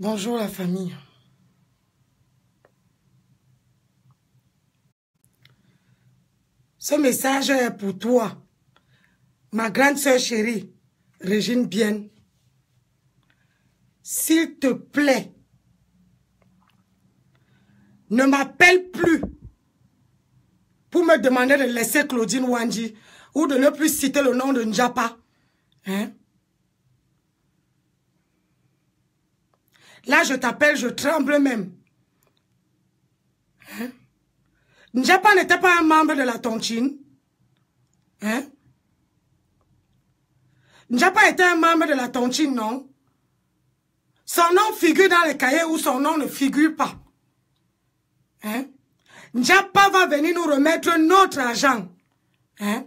Bonjour la famille. Ce message est pour toi, ma grande soeur chérie, Régine Bien. S'il te plaît, ne m'appelle plus pour me demander de laisser Claudine Wandi ou de ne plus citer le nom de Njapa. Hein? Là, je t'appelle, je tremble même. Hein? n'était pas un membre de la tontine. Hein? Njapa était un membre de la tontine, non? Son nom figure dans les cahiers où son nom ne figure pas. Hein? Njapa va venir nous remettre notre argent. Hein?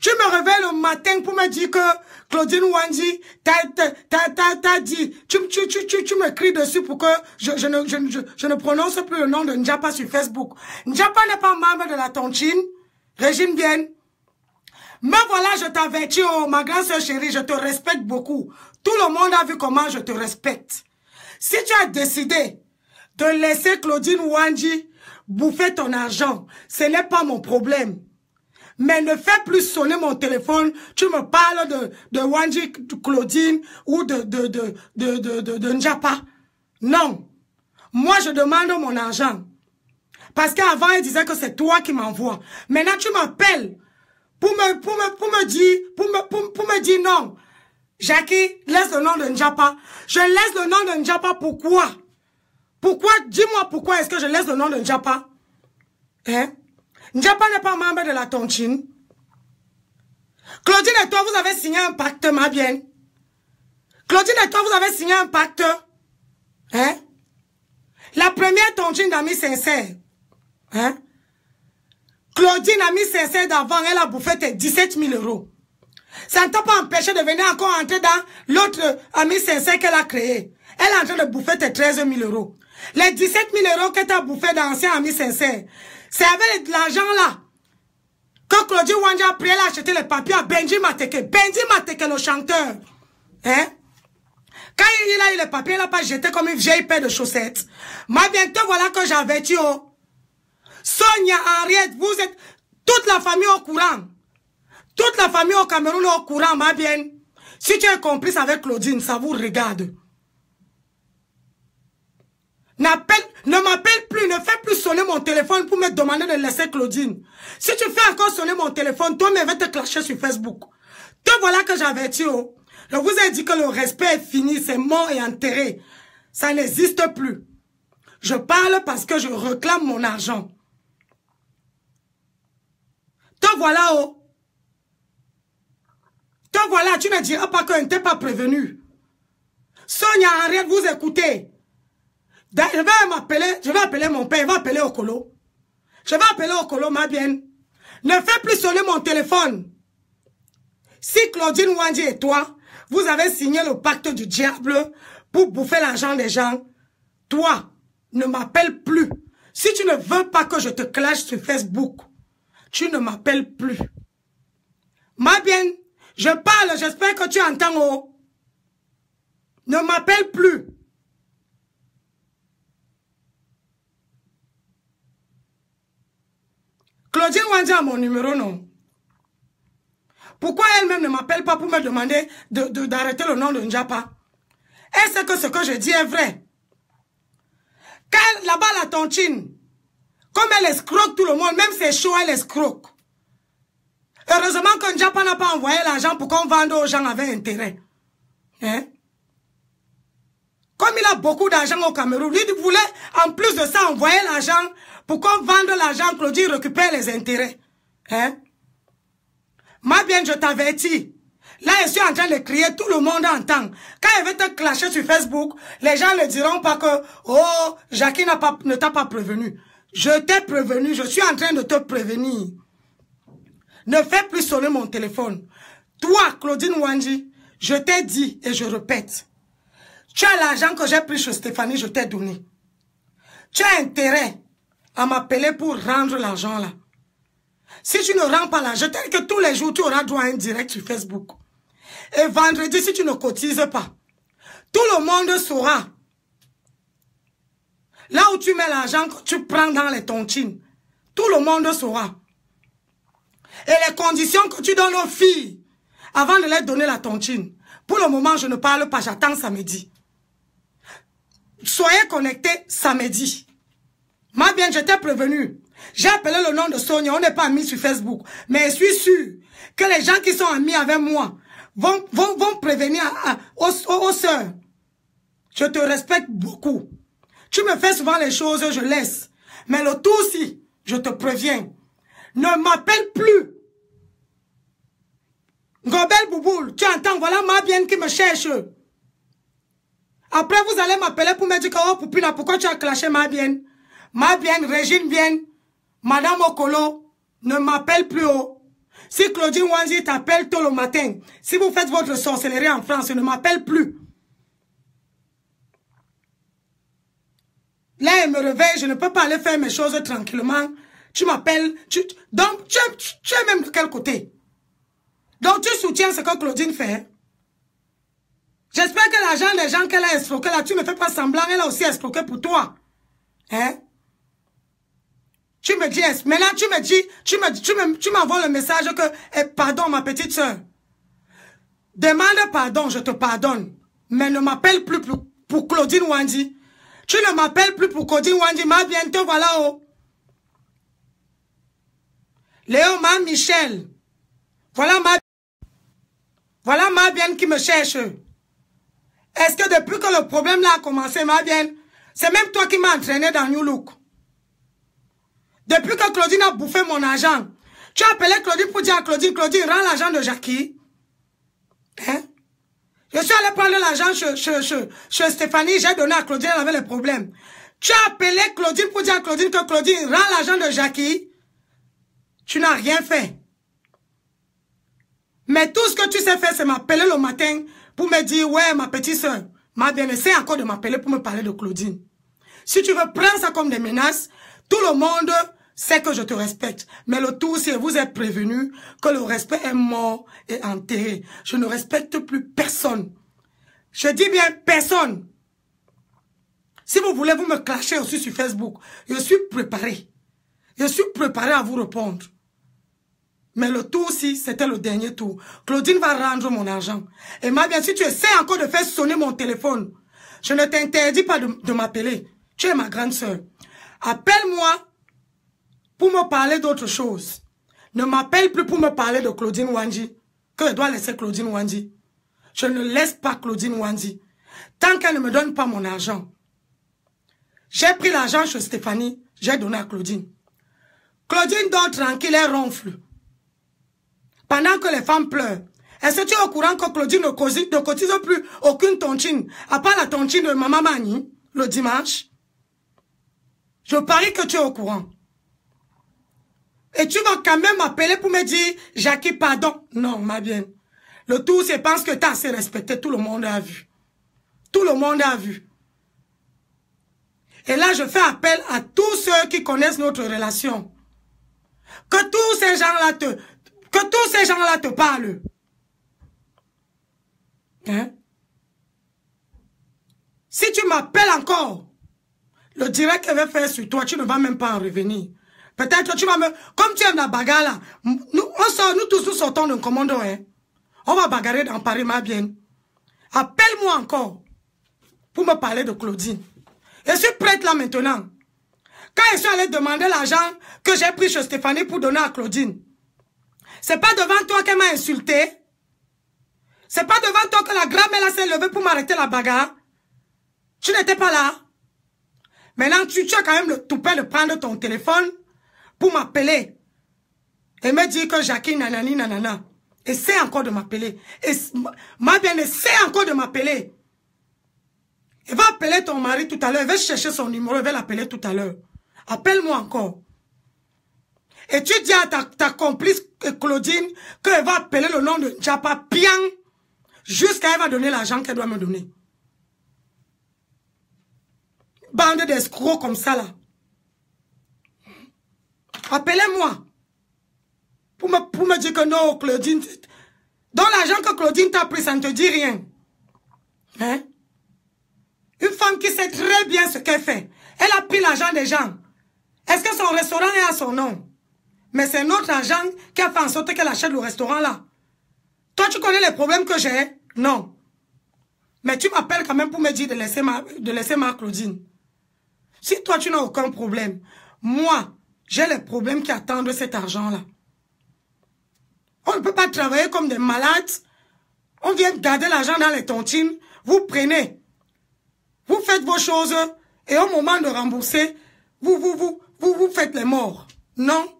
Tu me réveilles le matin pour me dire que Claudine Wandy t'a dit. Tu, tu, tu, tu, me cries dessus pour que je, je, ne, je, ne prononce plus le nom de Njapa sur Facebook. Njapa n'est pas membre de la tontine. Régime bien. Mais voilà, je t'avertis, oh, ma grande soeur chérie, je te respecte beaucoup. Tout le monde a vu comment je te respecte. Si tu as décidé de laisser Claudine Wandy bouffer ton argent, ce n'est pas mon problème mais ne fais plus sonner mon téléphone. Tu me parles de, de Wanji Claudine ou de, de, de, de, de, Non. Moi, je demande mon argent. Parce qu'avant, il disait que c'est toi qui m'envoies. Maintenant, tu m'appelles pour me, pour me, pour me dire, pour me, pour, me dire non. Jackie, laisse le nom de Njapa. Je laisse le nom de Ndjapa. pourquoi? Pourquoi? Dis-moi pourquoi est-ce que je laisse le nom de Ndjapa Hein? N'y n'est pas membre de la tontine. Claudine et toi, vous avez signé un pacte, ma bien. Claudine et toi, vous avez signé un pacte. Hein? La première tontine d'amis sincères. Hein? Claudine, amie sincère d'avant, elle a bouffé tes 17 000 euros. Ça ne t'a pas empêché de venir encore entrer dans l'autre Ami sincère qu'elle a créé. Elle est en train de bouffer tes 13 000 euros. Les 17 000 euros que tu as bouffé d'ancien ami sincère, c'est avec de l'argent là que Claudine Wanja a a acheter les papiers à Benji Mateke. Benji Mateke, le chanteur. Hein? Quand il a eu les papiers, il pas jeté comme une vieille paire de chaussettes. Mais bientôt, voilà que j'avais tué. Oh. Sonia, Henriette, vous êtes toute la famille au courant. Toute la famille au Cameroun est au courant, ma bien. Si tu es complice avec Claudine, ça vous regarde. N'appelle mon téléphone pour me demander de laisser Claudine. Si tu fais encore sonner mon téléphone, toi mais va te clasher sur Facebook. Te voilà que j'avais Oh. Je vous ai dit que le respect est fini, c'est mort et enterré. Ça n'existe plus. Je parle parce que je réclame mon argent. Te voilà, oh. Te voilà, tu ne diras pas qu'on ne t'est pas prévenu. Sonia, arrête, vous écouter je vais m'appeler, je vais appeler mon père, il va appeler Okolo. Je vais appeler Okolo, ma bien. Ne fais plus sonner mon téléphone. Si Claudine Wandy et toi, vous avez signé le pacte du diable pour bouffer l'argent des gens, toi, ne m'appelle plus. Si tu ne veux pas que je te clash sur Facebook, tu ne m'appelles plus. Ma bien, je parle, j'espère que tu entends. Oh. Ne m'appelle plus. Claudine Wangia a mon numéro, non Pourquoi elle-même ne m'appelle pas pour me demander d'arrêter de, d'arrêter le nom de Njapa Est-ce que ce que je dis est vrai. Quand là-bas, la tontine, comme elle escroque tout le monde, même ses shows, elle escroque. Heureusement que Njapa n'a pas envoyé l'argent pour qu'on vende aux gens avec intérêt. Hein? il a beaucoup d'argent au Cameroun, lui, il voulait en plus de ça envoyer l'argent pour qu'on vende l'argent, Claudine récupère les intérêts. Hein? Ma bien, je t'avertis. Là, je suis en train de crier, tout le monde entend. Quand il veut te clasher sur Facebook, les gens ne diront pas que « Oh, Jackie ne t'a pas prévenu. » Je t'ai prévenu, je suis en train de te prévenir. Ne fais plus sonner mon téléphone. Toi, Claudine Wanji, je t'ai dit et je répète. Tu as l'argent que j'ai pris chez Stéphanie, je t'ai donné. Tu as intérêt à m'appeler pour rendre l'argent là. Si tu ne rends pas l'argent, tel que tous les jours, tu auras droit à un direct sur Facebook. Et vendredi, si tu ne cotises pas, tout le monde saura. Là où tu mets l'argent que tu prends dans les tontines, tout le monde saura. Et les conditions que tu donnes aux filles avant de leur donner la tontine. Pour le moment, je ne parle pas, j'attends samedi. Soyez connectés samedi. Ma bien, t'ai prévenu. J'ai appelé le nom de Sonia. On n'est pas amis sur Facebook. Mais je suis sûr que les gens qui sont amis avec moi vont, vont, vont prévenir à, aux, Je te respecte beaucoup. Tu me fais souvent les choses, je laisse. Mais le tout aussi, je te préviens. Ne m'appelle plus. Gobel Bouboul, tu entends, voilà ma bien qui me cherche. Après, vous allez m'appeler pour me dire que, oh, Poupina, pourquoi tu as clashé ma bienne Ma bienne, Régine Vienne, Madame Okolo, ne m'appelle plus haut. Oh. Si Claudine Wanzi t'appelle tôt le matin, si vous faites votre sorcellerie en France, ne m'appelle plus. Là, elle me réveille, je ne peux pas aller faire mes choses tranquillement. Tu m'appelles, tu, donc, tu es même de quel côté Donc, tu soutiens ce que Claudine fait hein? J'espère que l'argent des gens qu'elle a escroqué là, tu ne fais pas semblant, elle a aussi escroqué pour toi. Hein? Tu me dis, maintenant tu me dis, tu me tu m'envoies le message que, eh, pardon ma petite soeur, demande pardon, je te pardonne, mais ne m'appelle plus pour, Claudine Wandi. Tu ne m'appelles plus pour Claudine Wandi, ma te voilà oh. Léo, ma Michel, voilà ma, voilà ma bien qui me cherche. Est-ce que depuis que le problème là a commencé, ma bien, c'est même toi qui m'as entraîné dans New Look. Depuis que Claudine a bouffé mon argent, tu as appelé Claudine pour dire à Claudine, Claudine, rends l'argent de Jackie. Hein? Je suis allé prendre l'argent chez, chez, chez, Stéphanie, j'ai donné à Claudine, elle avait le problème. Tu as appelé Claudine pour dire à Claudine que Claudine rend l'argent de Jackie. Tu n'as rien fait. Mais tout ce que tu sais faire, c'est m'appeler le matin vous me dites, ouais, ma petite soeur, ma bien essaie encore de m'appeler pour me parler de Claudine. Si tu veux prendre ça comme des menaces, tout le monde sait que je te respecte. Mais le tout, c'est vous êtes prévenu que le respect est mort et enterré. Je ne respecte plus personne. Je dis bien personne. Si vous voulez, vous me clasher aussi sur Facebook. Je suis préparé. Je suis préparé à vous répondre. Mais le tour aussi, c'était le dernier tour. Claudine va rendre mon argent. Et ma bien, si tu essaies encore de faire sonner mon téléphone, je ne t'interdis pas de, m'appeler. Tu es ma grande sœur. Appelle-moi pour me parler d'autre chose. Ne m'appelle plus pour me parler de Claudine Wandi. Que je dois laisser Claudine Wandi Je ne laisse pas Claudine Wandi Tant qu'elle ne me donne pas mon argent. J'ai pris l'argent chez Stéphanie. J'ai donné à Claudine. Claudine dort tranquille, elle ronfle pendant que les femmes pleurent. Est-ce que tu es au courant que Claudine ne cotise, ne cotise plus aucune tontine, à part la tontine de Maman Mani, le dimanche Je parie que tu es au courant. Et tu vas quand même m'appeler pour me dire, Jackie, pardon. Non, ma bien. Le tout, c'est parce que tu as assez respecté, tout le monde a vu. Tout le monde a vu. Et là, je fais appel à tous ceux qui connaissent notre relation. Que tous ces gens-là te, que tous ces gens-là te parlent. Hein? Si tu m'appelles encore, le direct qu'elle va faire sur toi, tu ne vas même pas en revenir. Peut-être que tu vas me... Comme tu aimes la bagarre là, nous, on sort, nous tous nous sortons d'un commando. Hein? On va bagarrer dans Paris, ma bien. Appelle-moi encore pour me parler de Claudine. Je suis prête là maintenant. Quand je suis allée demander l'argent que j'ai pris chez Stéphanie pour donner à Claudine, c'est pas devant toi qu'elle m'a insulté. C'est pas devant toi que la grand-mère s'est levée pour m'arrêter la bagarre. Tu n'étais pas là. Maintenant, tu, tu as quand même le toupet de prendre ton téléphone pour m'appeler. Et me dire que Jackie nanani nanana. Essaie encore de m'appeler. Ma bien, essaie encore de m'appeler. Elle va appeler ton mari tout à l'heure. Elle va chercher son numéro. Elle va l'appeler tout à l'heure. Appelle-moi encore. Et tu dis à ta, complice euh, Claudine qu'elle va appeler le nom de Japa Pian jusqu'à elle va donner l'argent qu'elle doit me donner. Bande d'escrocs comme ça là. Appelez-moi. Pour me, pour me dire que non, Claudine. Dans l'argent que Claudine t'a pris, ça ne te dit rien. Hein? Une femme qui sait très bien ce qu'elle fait. Elle a pris l'argent des gens. Est-ce que son restaurant est à son nom mais c'est notre argent qui a fait en sorte qu'elle achète le restaurant là. Toi, tu connais les problèmes que j'ai hein? Non. Mais tu m'appelles quand même pour me dire de laisser ma, de laisser ma Claudine. Si toi, tu n'as aucun problème, moi, j'ai les problèmes qui attendent cet argent-là. On ne peut pas travailler comme des malades. On vient garder l'argent dans les tontines. Vous prenez. Vous faites vos choses. Et au moment de rembourser, vous, vous, vous, vous, vous faites les morts. Non.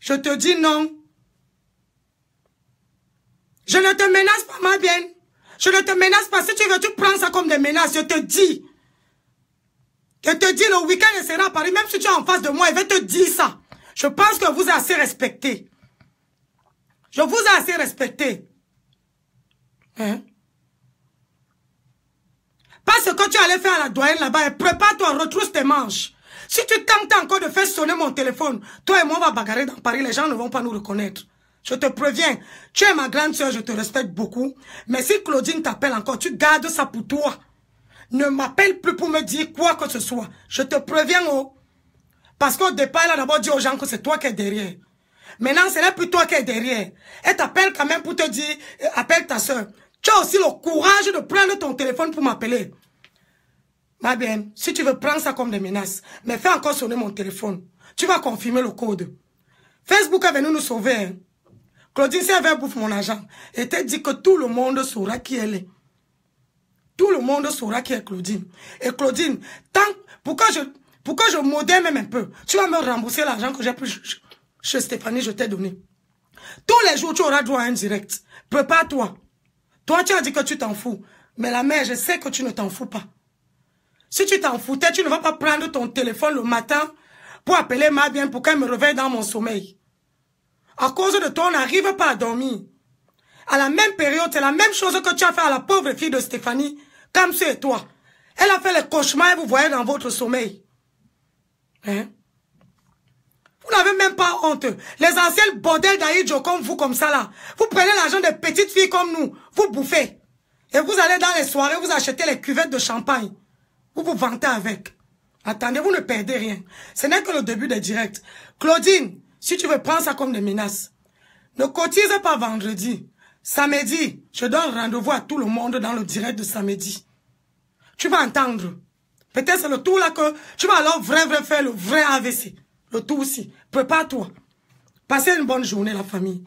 Je te dis non. Je ne te menace pas, ma bien. Je ne te menace pas. Si tu veux, tu prends ça comme des menaces. Je te dis. Je te dis, le week-end, sera à Paris. Même si tu es en face de moi, je vais te dire ça. Je pense que vous êtes assez respecté. Je vous ai assez respecté. Hein? Parce que tu allais faire à la doyenne là-bas, prépare-toi, retrousse tes manches. Si tu tentes encore de faire sonner mon téléphone, toi et moi, on va bagarrer dans Paris. Les gens ne vont pas nous reconnaître. Je te préviens, tu es ma grande soeur, je te respecte beaucoup. Mais si Claudine t'appelle encore, tu gardes ça pour toi. Ne m'appelle plus pour me dire quoi que ce soit. Je te préviens, oh. Parce qu'au départ, elle a d'abord dit aux gens que c'est toi qui es derrière. Maintenant, c'est n'est plus toi qui es derrière. Elle t'appelle quand même pour te dire, euh, appelle ta soeur. Tu as aussi le courage de prendre ton téléphone pour m'appeler. Ma bien, si tu veux prendre ça comme des menaces, mais fais encore sonner mon téléphone. Tu vas confirmer le code. Facebook est venu nous sauver. Hein. c'est Claudine verre bouffe mon argent. Et t'as dit que tout le monde saura qui elle est. Tout le monde saura qui est Claudine. Et Claudine, tant, pourquoi je, pourquoi je modère même un peu Tu vas me rembourser l'argent que j'ai pris chez Stéphanie, je t'ai donné. Tous les jours, tu auras droit à un direct. Prépare-toi. Toi, tu as dit que tu t'en fous. Mais la mère, je sais que tu ne t'en fous pas. Si tu t'en foutais, tu ne vas pas prendre ton téléphone le matin pour appeler ma bien pour qu'elle me réveille dans mon sommeil. À cause de toi, on n'arrive pas à dormir. À la même période, c'est la même chose que tu as fait à la pauvre fille de Stéphanie, comme c'est toi. Elle a fait les cauchemars et vous voyez dans votre sommeil. Hein? Vous n'avez même pas honte. Les anciens bordels d'Aïdjo comme vous, comme ça là. Vous prenez l'argent des petites filles comme nous. Vous bouffez. Et vous allez dans les soirées, vous achetez les cuvettes de champagne. Vous vous vantez avec. Attendez, vous ne perdez rien. Ce n'est que le début des directs. Claudine, si tu veux, prendre ça comme des menaces. Ne cotise pas vendredi. Samedi, je donne rendez-vous à tout le monde dans le direct de samedi. Tu vas entendre. Peut-être c'est le tour là que tu vas alors vrai, vrai faire le vrai AVC. Le tout aussi. Prépare-toi. Passez une bonne journée, la famille.